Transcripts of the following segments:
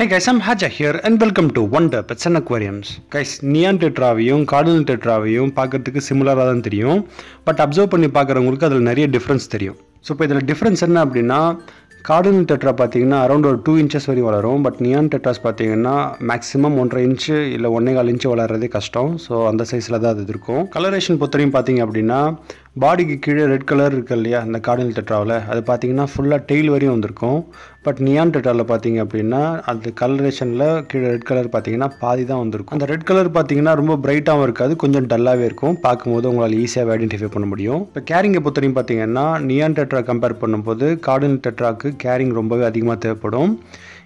Hey guys, I'm Haja here and welcome to Wonder Pets and Aquariums. Guys neon டெட்ராவையும் cardinal டெட்ராவையும் பார்க்குறதுக்கு சிமிலராக தான் தெரியும் பட் அப்சர்வ் பண்ணி பார்க்குறவங்களுக்கு அதில் நிறைய டிஃப்ரென்ஸ் தெரியும் ஸோ இப்போ இதில் டிஃப்ரென்ஸ் என்ன அப்படின்னா கார்டனல் டெட்ரா பார்த்தீங்கன்னா அரௌண்ட் ஒரு டூ இன்ச்சஸ் வரையும் வளரும் பட் நியான் டெட்ராஸ் பார்த்தீங்கன்னா மேக்ஸிமம் ஒன்றரை இன்ச்சு இல்லை ஒன்றே கால் இன்ச்சு வளர்றதே கஷ்டம் ஸோ அந்த சைஸில் தான் அது இருக்கும் கலரேஷன் பொறுத்தவரையும் பார்த்தீங்க அப்படின்னா பாடிக்கு கீழே ரெட் கலர் இருக்குது இல்லையா அந்த கார்டினல் டெட்ராவில் அது பார்த்தீங்கன்னா ஃபுல்லாக டெய்ல் வரையும் வந்திருக்கும் பட் நியான் டெட்ராவில் பார்த்தீங்க அப்படின்னா அது கலரேஷனில் கீழே ரெட் கலர் பார்த்தீங்கன்னா பாதி தான் வந்திருக்கும் அந்த ரெட் கலர் பார்த்தீங்கன்னா ரொம்ப பிரைட்டாகவும் இருக்காது கொஞ்சம் டல்லாகவே இருக்கும் பார்க்கும்போது உங்களால் ஈஸியாக ஐடென்டிஃபை பண்ண முடியும் இப்போ கேரிங்கை பொறுத்தவரையும் பார்த்தீங்கன்னா நியான் டெட்ரா கம்பேர் பண்ணும்போது கார்டினல் டெட்ராக்கு கேரிங் ரொம்பவே அதிகமாக தேவைப்படும்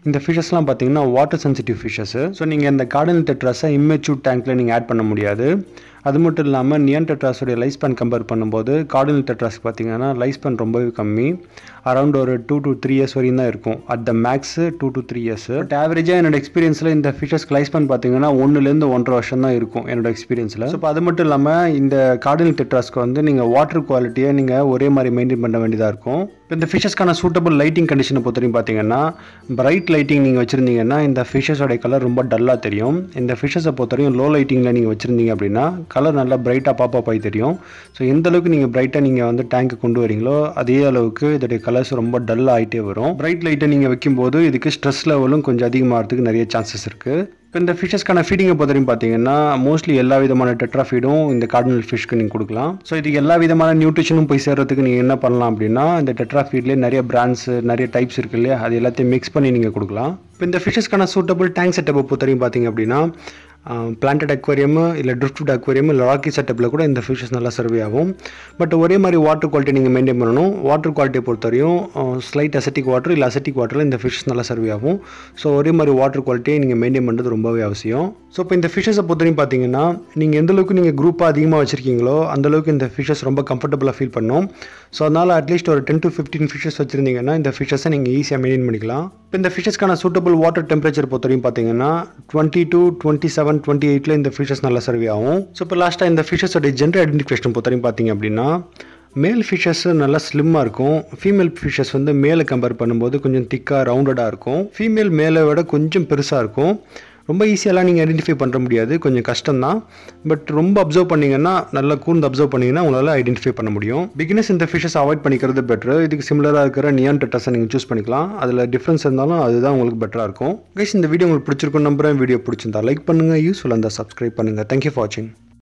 இந்த ஃபிஷஸ்லாம் பார்த்தீங்கன்னா வாட்டர் சென்சிட்டிவ் ஃபிஷஸ் ஸோ நீங்கள் இந்த கார்டன் டெட்ராஸை இம்மெச்சூர் டேங்க்கில் நீங்கள் ஆட் பண்ண முடியாது அது மட்டும் இல்லாமல் நியன் டெட்ராஸுடைய லைஃப் ஸ்பேன் கம்பேர் பண்ணும்போது கார்டினல் டெட்ராஸ்க்கு பார்த்தீங்கன்னா லைஃப் ஸ்பேன் ரொம்பவே கம்மி அரௌண்ட் ஒரு டூ டு த்ரீ இயர்ஸ் வரையும் தான் இருக்கும் at the max two to three years but ஆவரேஜாக என்னோட எக்ஸ்பீரியன்ஸில் இந்த ஃபிஷர்ஸ்க்கு லைஃப் ஸ்பேன் பார்த்தீங்கன்னா ஒன்றுலேருந்து ஒன்றரை வருஷம் தான் இருக்கும் என்னோட எக்ஸ்பீரியன்ஸில் ஸோ அது மட்டும் இல்லாமல் இந்த கார்டினல் டெட்ராஸ்க்கு வந்து நீங்கள் வாட்டர் குவாலிட்டியை நீங்கள் ஒரே மாதிரி மெயின்டைன் பண்ண வேண்டியதாக இருக்கும் இப்போ இந்த ஃபிஷஸ்க்கான சூட்டபுள் லைட்டிங் கண்டிஷனை பொறுத்தவரையும் பார்த்தீங்கன்னா பிரைட் லைட்டிங் நீங்கள் வச்சுருந்தீங்கன்னா இந்த ஃபிஷஸோடைய கலர் ரொம்ப டல்லாக தெரியும் இந்த ஃபிஷஸை பொறுத்தவரையும் லோ லைட்டிங்கில் நீங்கள் வச்சுருந்தீங்க அப்படின்னா கலர் நல்லா பிரைட்டாக பாப்பாப் ஆகி தெரியும் ஸோ எந்த அளவுக்கு நீங்கள் பிரைட்டாக நீங்கள் வந்து டேங்க்கு கொண்டு வரீங்களோ அதே அளவுக்கு இதோடைய கலர்ஸ் ரொம்ப டல்லாக ஆகிட்டே வரும் பிரைட் லைட்டை நீங்கள் வைக்கும்போது இதுக்கு ஸ்ட்ரெஸ் லெவலும் கொஞ்சம் அதிகமாகிறதுக்கு நிறைய சான்சஸ் இருக்குது இப்போ இந்த ஃபிஷஸ்க்கான ஃபீடிங்கை பொறுத்தவரையும் பார்த்தீங்கன்னா மோஸ்ட்லி எல்லா விதமான டெட்ரா ஃபீடும் இந்த கார்டினல் ஃபிஷ்க்கு நீங்கள் கொடுக்கலாம் ஸோ இது எல்லா விதமான நியூட்ரிஷனும் போய் சேர்கிறதுக்கு நீங்கள் என்ன பண்ணலாம் அப்படின்னா இந்த டெட்ரா ஃபீட்லேயே நிறைய பிராண்ட்ஸ் நிறைய டைப்ஸ் இருக்கு இல்லையா அது எல்லாத்தையும் மிக்ஸ் பண்ணி நீங்கள் கொடுக்கலாம் இப்போ இந்த ஃபிஷஸ்க்கான சூட்டபிள் டேங்க் செட்டப்பை பொறுத்தவரையும் பார்த்தீங்க அப்படின்னா பிளான்டட் அக்வேரியமு இல்லை ட்ரிஃப்ட் அக்வேரியம் இல்லை ராக்கி செட்டப்பில் கூட இந்த ஃபிஷஸ் நல்லா சர்வே ஆகும் பட் ஒரே மாதிரி வாட்டர் குவாலிட்டி நீங்கள் மெயின்டைன் பண்ணணும் வாட்டர் குவாலிட்டியை பொறுத்தவரையும் ஸ்லைட் அசட்டிக் வாட்டர் இல்லை அசட்டிக் வாட்டரில் இந்த ஃபிஷஸ் நல்லா சர்வே ஆகும் ஸோ ஒரே மாதிரி வாட்டர் குவாலிட்டியை நீங்கள் மெயின்டைன் பண்ணுறது ரொம்பவே அவசியம் ஸோ இப்போ இந்த ஃபிஷஸை பொறுத்தவரையும் பார்த்தீங்கன்னா நீங்கள் எந்தளவுக்கு நீங்கள் குரூப்பாக அதிகமாக வச்சுருக்கீங்களோ அந்தளவுக்கு இந்த ஃபிஷஸ் ரொம்ப கம்ஃபர்டபுளாக ஃபீல் பண்ணும் ஸோ அதனால் அட்லீஸ்ட் ஒரு டென் டு ஃபிஃப்டீன் ஃபிஷஸ் வச்சுருந்தீங்கன்னா இந்த ஃபிஷஸை நீங்கள் ஈஸியாக மெயின்டைன் பண்ணிக்கலாம் இப்போ இந்த ஃபிஷஸ்க்கான சூட்டபிள் வாட்டர் டெம்பரேச்சர் பொறுத்தவரையும் பார்த்தீங்கன்னா twenty two twenty seven twenty எயிட்டில் இந்த ஃபிஷஸ் நல்லா சர்வே ஆகும் ஸோ இப்போ லாஸ்ட்டாக இந்த ஃபிஷஸோட ஜென்ரல் ஐடென்டிஃபிகேஷன் பொறுத்தவரையும் பார்த்தீங்க அப்படின்னா மேல் ஃபிஷஸ் நல்லா ஸ்லிம்மாக இருக்கும் ஃபீமேல் ஃபிஷஸ் வந்து மேலே கம்பேர் பண்ணும்போது கொஞ்சம் திக்காக ரவுண்டடாக இருக்கும் ஃபீமேல் மேலே விட கொஞ்சம் பெருசாக இருக்கும் ரொம்ப ஈஸியாகலாம் நீங்கள் ஐடென்டிஃபை பண்ணுற முடியாது கொஞ்சம் கஷ்டம் தான் பட் ரொம்ப அப்சர்வ் பண்ணிங்கன்னா நல்லா கூர்ந்து அப்சர்வ் பண்ணிங்கன்னா உங்களால் ஐடென்டிஃபை பண்ண முடியும் பிகினஸ் இந்த ஃபிஷஸ் அவாய்ட் பண்ணிக்கிறது பெட்ரு இதுக்கு சிமிலராக இருக்கிற நியான் டெட்டாஸை நீங்கள் சூஸ் பண்ணிக்கலாம் அதில் டிஃப்ரென்ஸ் இருந்தாலும் அதுதான் உங்களுக்கு பெட்டராக இருக்கும் கைஸ் இந்த வீடியோ உங்களுக்கு பிடிச்சிருக்கும் நம்புறேன் வீடியோ பிடிச்சிருந்தா லைக் பண்ணுங்கள் யூஸ்ஃபுல்லாக இருந்தால் சப்ஸ்கிரைப் பண்ணுங்கள் தேங்க்யூ ஃபார் வாட்சிங்